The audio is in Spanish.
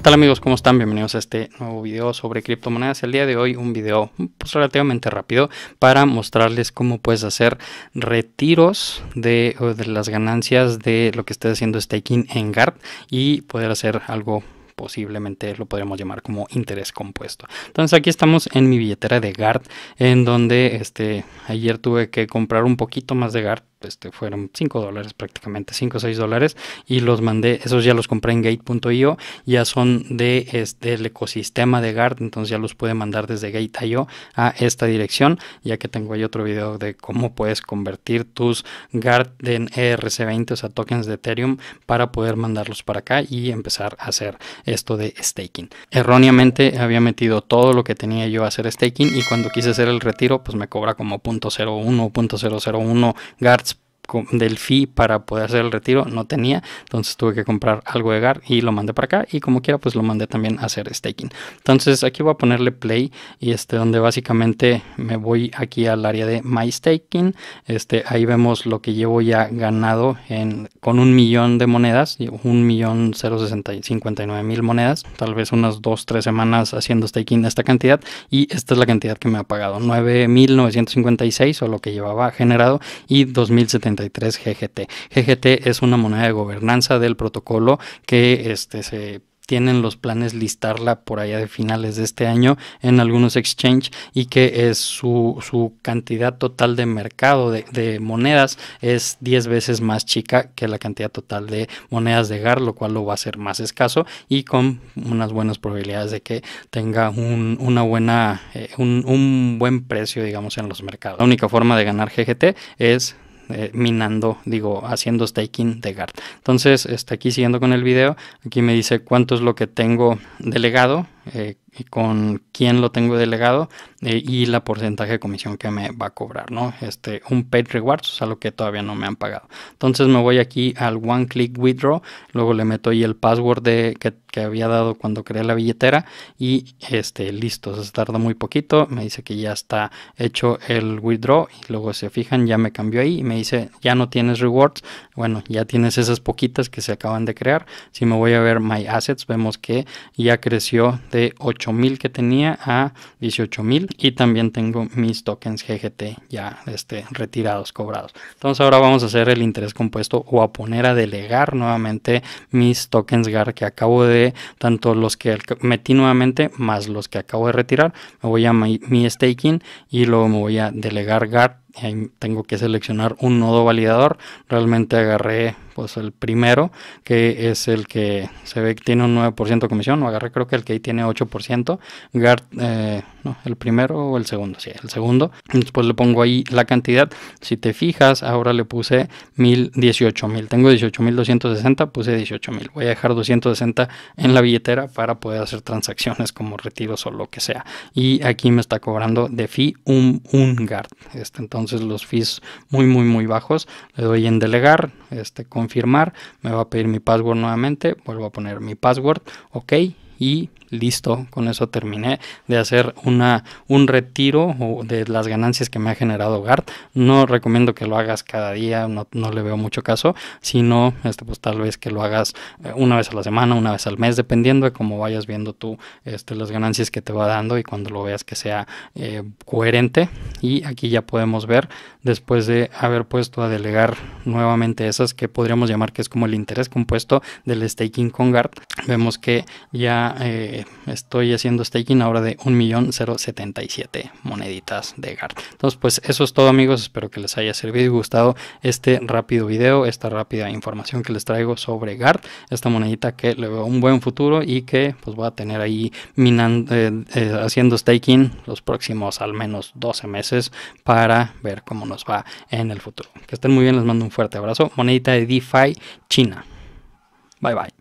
¿Qué tal amigos? ¿Cómo están? Bienvenidos a este nuevo video sobre criptomonedas. El día de hoy un video pues, relativamente rápido para mostrarles cómo puedes hacer retiros de, las ganancias de lo que estés haciendo staking en GART y poder hacer algo posiblemente lo podríamos llamar como interés compuesto. Entonces aquí estamos en mi billetera de GART, en donde este, ayer tuve que comprar un poquito más de GART este, fueron 5 dólares prácticamente, 5 o 6 dólares, y los mandé, esos ya los compré en gate.io, ya son de este, el ecosistema de Guard, entonces ya los puede mandar desde gate.io a esta dirección, ya que tengo ahí otro video de cómo puedes convertir tus GART en ERC20, o sea, tokens de Ethereum, para poder mandarlos para acá y empezar a hacer esto de staking. Erróneamente había metido todo lo que tenía yo a hacer staking y cuando quise hacer el retiro, pues me cobra como 0.01, 0.001 del fee para poder hacer el retiro no tenía, entonces tuve que comprar algo de GAR y lo mandé para acá y como quiera pues lo mandé también a hacer staking. Entonces aquí voy a ponerle play y este donde básicamente me voy aquí al área de my staking, este ahí vemos lo que llevo ya ganado en con un millón de monedas, un millón cero sesenta y cincuenta mil monedas, tal vez unas dos tres semanas haciendo staking esta cantidad y esta es la cantidad que me ha pagado 9.956 o lo que llevaba generado y setenta GGT. GGT es una moneda de gobernanza del protocolo que este, se tienen los planes listarla por allá de finales de este año en algunos exchange y que es su, su cantidad total de mercado de, monedas es 10 veces más chica que la cantidad total de monedas de GAR, lo cual lo va a hacer más escaso y con unas buenas probabilidades de que tenga un, una buena, eh, un buen precio, digamos, en los mercados. La única forma de ganar GGT es eh, minando, digo, haciendo staking de GART. Entonces, está aquí siguiendo con el video, aquí me dice cuánto es lo que tengo delegado, eh, con quién lo tengo delegado eh, y la porcentaje de comisión que me va a cobrar, ¿no? Este, un paid rewards, o sea, lo que todavía no me han pagado. Entonces me voy aquí al one click withdraw, luego le meto ahí el password de, que, había dado cuando creé la billetera y este, listo, se tarda muy poquito, me dice que ya está hecho el withdraw y luego se fijan, ya me cambió ahí y me dice, ya no tienes rewards, bueno, ya tienes esas poquitas que se acaban de crear. Si me voy a ver my assets, vemos que ya creció de 8 mil que tenía a 18.000 y también tengo mis tokens GGT ya este, retirados, cobrados. Entonces ahora vamos a hacer el interés compuesto o a poner a delegar nuevamente mis tokens GAR que acabo de, tanto los que metí nuevamente más los que acabo de retirar, me voy a mi, staking y luego me voy a delegar GAR. tengo que seleccionar un nodo validador. Realmente agarré pues el primero, que es el que se ve que tiene un 9% de comisión, o agarré creo que el que ahí tiene 8%, Gart, eh, no, el primero o el segundo, sí, el segundo, después le pongo ahí la cantidad, si te fijas, ahora le puse 1018.000, mil, tengo 18.260, puse 18.000, voy a dejar 260 en la billetera para poder hacer transacciones como retiros o lo que sea, y aquí me está cobrando de fee un, un Gart, este, entonces los fees muy, muy, muy bajos, le doy en delegar, este, con firmar, me va a pedir mi password nuevamente, vuelvo a poner mi password, ok, y listo, con eso terminé de hacer una, un retiro de las ganancias que me ha generado GART. No recomiendo que lo hagas cada día, no, le veo mucho caso, sino este, pues, tal vez que lo hagas eh, una vez a la semana, una vez al mes, dependiendo de cómo vayas viendo tú este, las ganancias que te va dando y cuando lo veas que sea eh, coherente. Y aquí ya podemos ver, después de haber puesto a delegar nuevamente esas que podríamos llamar que es como el interés compuesto del staking con GART, vemos que ya... Eh, estoy haciendo staking ahora de 1.077 moneditas de GART. Entonces, pues eso es todo amigos, espero que les haya servido y gustado este rápido video, esta rápida información que les traigo sobre GART, esta monedita que le veo un buen futuro y que pues voy a tener ahí minando, eh, eh, haciendo staking los próximos al menos 12 meses para ver cómo nos va en el futuro. Que estén muy bien, les mando un fuerte abrazo. Monedita de DeFi China. Bye bye.